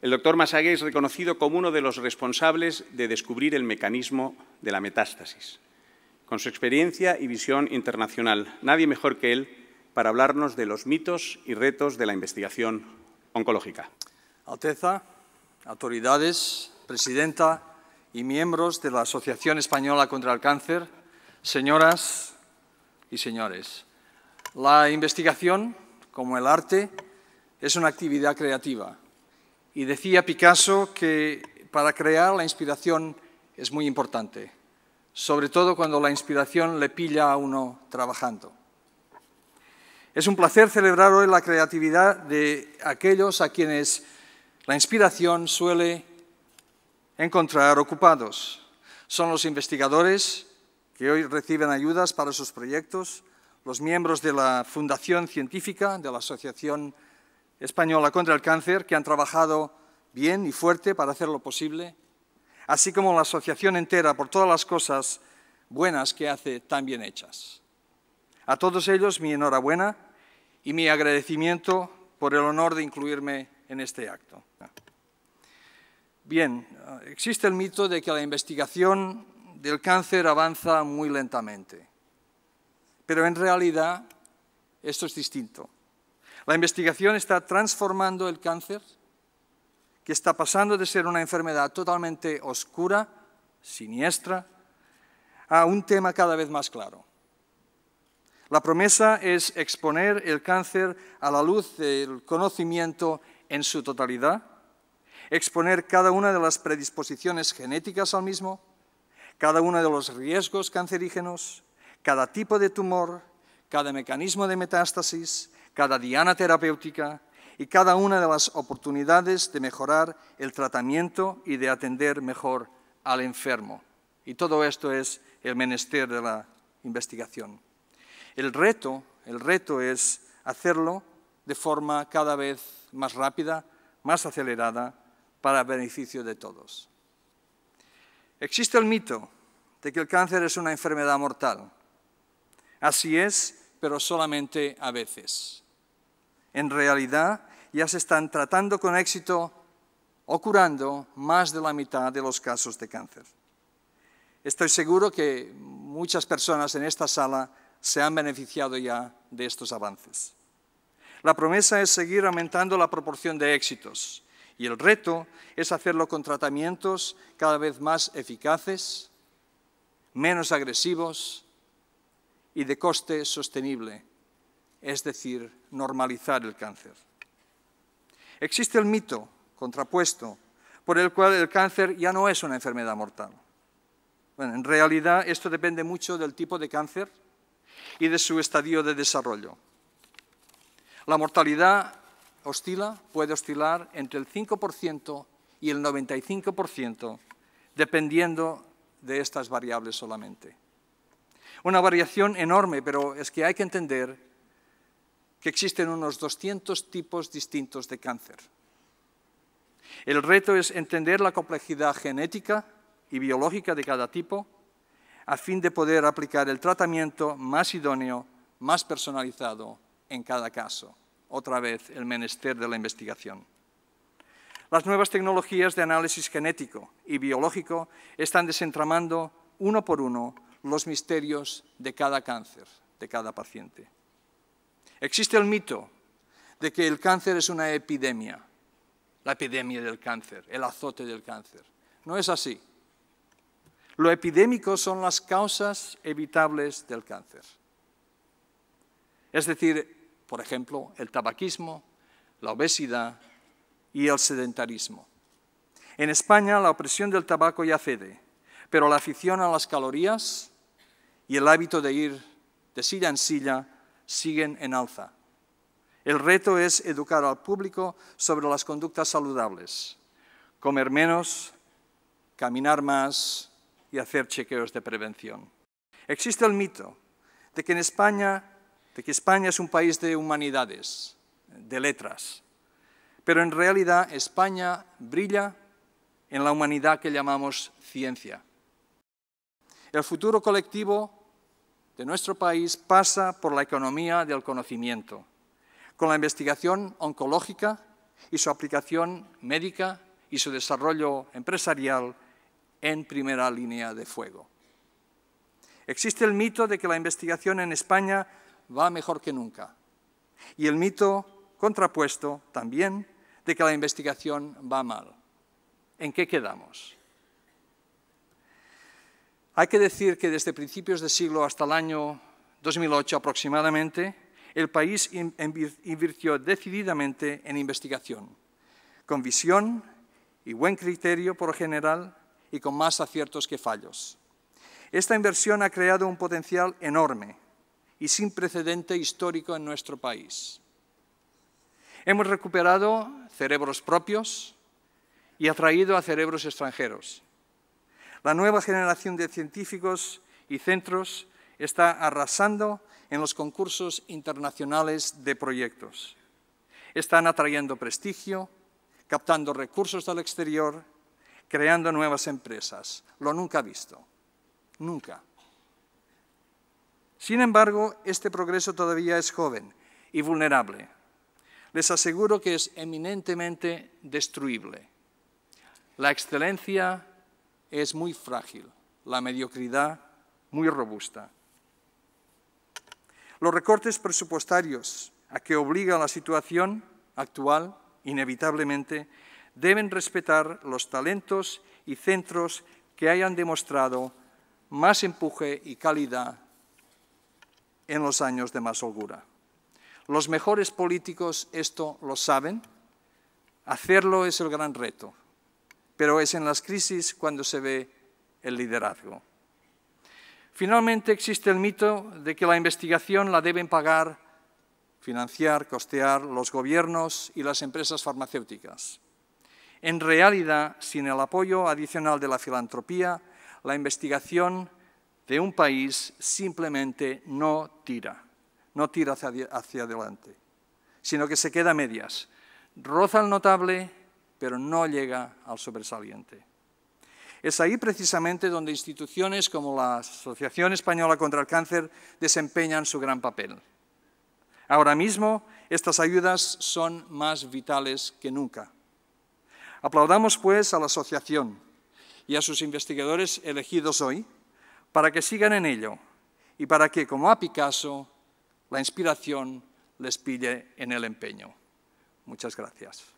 El doctor Masague es reconocido como uno de los responsables de descubrir el mecanismo de la metástasis. Con su experiencia y visión internacional, nadie mejor que él para hablarnos de los mitos y retos de la investigación oncológica. Alteza, autoridades, presidenta y miembros de la Asociación Española contra el Cáncer, señoras y señores. La investigación, como el arte, es una actividad creativa y decía Picasso que para crear la inspiración es muy importante, sobre todo cuando la inspiración le pilla a uno trabajando. Es un placer celebrar hoy la creatividad de aquellos a quienes la inspiración suele encontrar ocupados. Son los investigadores que hoy reciben ayudas para sus proyectos, los miembros de la Fundación Científica, de la Asociación Española contra el Cáncer, que han trabajado bien y fuerte para hacerlo posible, así como la asociación entera por todas las cosas buenas que hace tan bien hechas. A todos ellos mi enhorabuena y mi agradecimiento por el honor de incluirme en este acto. Bien, existe el mito de que la investigación del cáncer avanza muy lentamente, pero en realidad esto es distinto. La investigación está transformando el cáncer, que está pasando de ser una enfermedad totalmente oscura, siniestra, a un tema cada vez más claro. La promesa es exponer el cáncer a la luz del conocimiento en su totalidad, exponer cada una de las predisposiciones genéticas al mismo, cada uno de los riesgos cancerígenos, cada tipo de tumor, cada mecanismo de metástasis, cada diana terapéutica y cada una de las oportunidades de mejorar el tratamiento y de atender mejor al enfermo. Y todo esto es el menester de la investigación. El reto, el reto es hacerlo de forma cada vez más rápida, más acelerada, para beneficio de todos. Existe el mito de que el cáncer es una enfermedad mortal Así es, pero solamente a veces. En realidad, ya se están tratando con éxito o curando más de la mitad de los casos de cáncer. Estoy seguro que muchas personas en esta sala se han beneficiado ya de estos avances. La promesa es seguir aumentando la proporción de éxitos y el reto es hacerlo con tratamientos cada vez más eficaces, menos agresivos y de coste sostenible, es decir, normalizar el cáncer. Existe el mito contrapuesto por el cual el cáncer ya no es una enfermedad mortal. Bueno, en realidad esto depende mucho del tipo de cáncer y de su estadio de desarrollo. La mortalidad oscila, puede oscilar entre el 5% y el 95%, dependiendo de estas variables solamente. Una variación enorme, pero es que hay que entender que existen unos 200 tipos distintos de cáncer. El reto es entender la complejidad genética y biológica de cada tipo a fin de poder aplicar el tratamiento más idóneo, más personalizado en cada caso. Otra vez el menester de la investigación. Las nuevas tecnologías de análisis genético y biológico están desentramando uno por uno los misterios de cada cáncer, de cada paciente. Existe el mito de que el cáncer es una epidemia, la epidemia del cáncer, el azote del cáncer. No es así. Lo epidémico son las causas evitables del cáncer. Es decir, por ejemplo, el tabaquismo, la obesidad y el sedentarismo. En España la opresión del tabaco ya cede, pero la afición a las calorías y el hábito de ir de silla en silla siguen en alza. El reto es educar al público sobre las conductas saludables, comer menos, caminar más y hacer chequeos de prevención. Existe el mito de que en España, de que España es un país de humanidades, de letras, pero en realidad España brilla en la humanidad que llamamos ciencia. El futuro colectivo de nuestro país pasa por la economía del conocimiento, con la investigación oncológica y su aplicación médica y su desarrollo empresarial en primera línea de fuego. Existe el mito de que la investigación en España va mejor que nunca y el mito contrapuesto también de que la investigación va mal. ¿En qué quedamos? Hay que decir que desde principios de siglo hasta el año 2008 aproximadamente, el país invirtió decididamente en investigación, con visión y buen criterio por general y con más aciertos que fallos. Esta inversión ha creado un potencial enorme y sin precedente histórico en nuestro país. Hemos recuperado cerebros propios y atraído a cerebros extranjeros la nueva generación de científicos y centros está arrasando en los concursos internacionales de proyectos. Están atrayendo prestigio, captando recursos del exterior, creando nuevas empresas. Lo nunca visto. Nunca. Sin embargo, este progreso todavía es joven y vulnerable. Les aseguro que es eminentemente destruible. La excelencia es muy frágil, la mediocridad muy robusta. Los recortes presupuestarios a que obliga la situación actual, inevitablemente, deben respetar los talentos y centros que hayan demostrado más empuje y calidad en los años de más holgura. Los mejores políticos esto lo saben. Hacerlo es el gran reto pero es en las crisis cuando se ve el liderazgo. Finalmente existe el mito de que la investigación la deben pagar, financiar, costear los gobiernos y las empresas farmacéuticas. En realidad, sin el apoyo adicional de la filantropía, la investigación de un país simplemente no tira, no tira hacia, adelante, sino que se queda a medias. Roza el notable pero no llega al sobresaliente. Es ahí precisamente donde instituciones como la Asociación Española contra el Cáncer desempeñan su gran papel. Ahora mismo, estas ayudas son más vitales que nunca. Aplaudamos, pues, a la Asociación y a sus investigadores elegidos hoy para que sigan en ello y para que, como a Picasso, la inspiración les pille en el empeño. Muchas gracias.